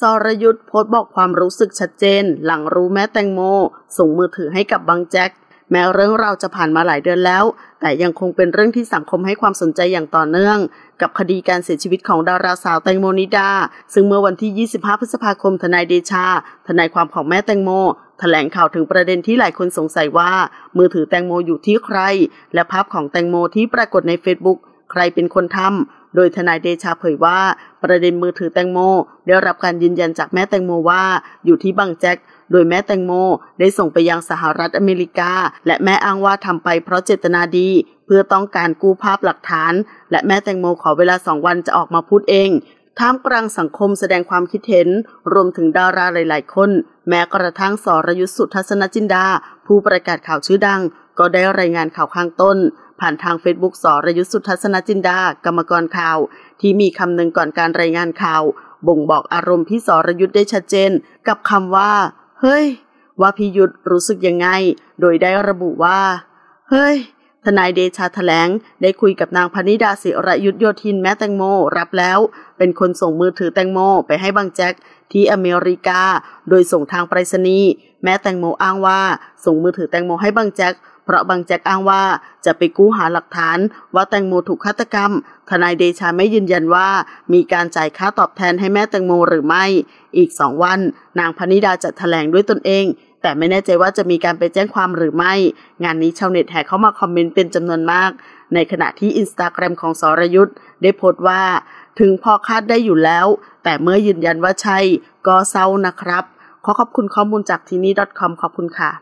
สรยุทธ์โพสต์บอกความรู้สึกชัดเจน หลังรู้แม่แตงโม ส่งมือถือให้กับบังแจ็คแม้เรื่องเราจะผ่านมาหลายเดือนแล้ว แต่ยังคงเป็นเรื่องที่สังคมให้ความสนใจอย่างต่อเนื่องกับคดีการเสียชีวิตของดาราสาวแตงโมนิดาซึ่งเมื่อวันที่ 25 พฤษภาคมทนายเดชา ทนายความของแม่แตงโมถแถลงข่าวถึงประเด็นที่หลายคนสงสัยว่า มือถือแตงโมอยู่ที่ใคร และภาพของแตงโมที่ปรากฏใน Facebook ใครเป็นคนทำโดยทนายเดชาเผยว่า ประเด็นมือถือแตงโมได้รับการยืนยันจากแม่แตงโมว่า อยู่ที่บังแจ็คโดยแม่แตงโมได้ส่งไปยังสหรัฐอเมริกา และแม่อ้างว่าทำไปเพราะเจตนาดี เพื่อต้องการกู้ภาพหลักฐาน และแม่แตงโมขอเวลาสองวันจะออกมาพูดเองท่ามกลางสังคมแสดงความคิดเห็น รวมถึงดาราหลาย ๆ คน แม้กระทั่งสรยุทธสุทัศนจินดาผู้ประกาศข่าวชื่อดังก็ได้รายงานข่าวข้างต้นผ่านทางเฟซบุ๊กสรยุทธสุทัศนจินดา กรรมกรข่าว ที่มีคำหนึ่งก่อนการรายงานข่าว บ่งบอกอารมณ์พี่สรยุทธได้ชัดเจน กับคำว่า เฮ้ย ว่าพี่ยุทธรู้สึกยังไง โดยได้ระบุว่า เฮ้ย ทนายเดชาแถลง ได้คุยกับนางพนิดาศิรยุทธโยธินแม่แตงโมรับแล้ว เป็นคนส่งมือถือแตงโมไปให้บางแจ็คที่อเมริกา โดยส่งทางไปรษณีย์แม่แตงโมอ้างว่าส่งมือถือแตงโมให้บางแจ็คเพราะบางแจ็คอ้างว่าจะไปกู้หาหลักฐานว่าแตงโมถูกฆาตกรรมทนายเดชาไม่ยืนยันว่ามีการจ่ายค่าตอบแทนให้แม่แตงโมหรือไม่ อีกสองวัน นางพนิดาจะแถลงด้วยตนเอง แต่ไม่แน่ใจว่าจะมีการไปแจ้งความหรือไม่ งานนี้ชาวเน็ตแห่เข้ามาคอมเมนต์เป็นจำนวนมาก ในขณะที่อินสตาแกรมของสรยุทธ์ได้โพสต์ว่า ถึงพอคาดได้อยู่แล้ว แต่เมื่อยืนยันว่าใช่ ก็เศร้านะครับ ขอขอบคุณข้อมูลจากทีนี้ .com ขอบคุณค่ะ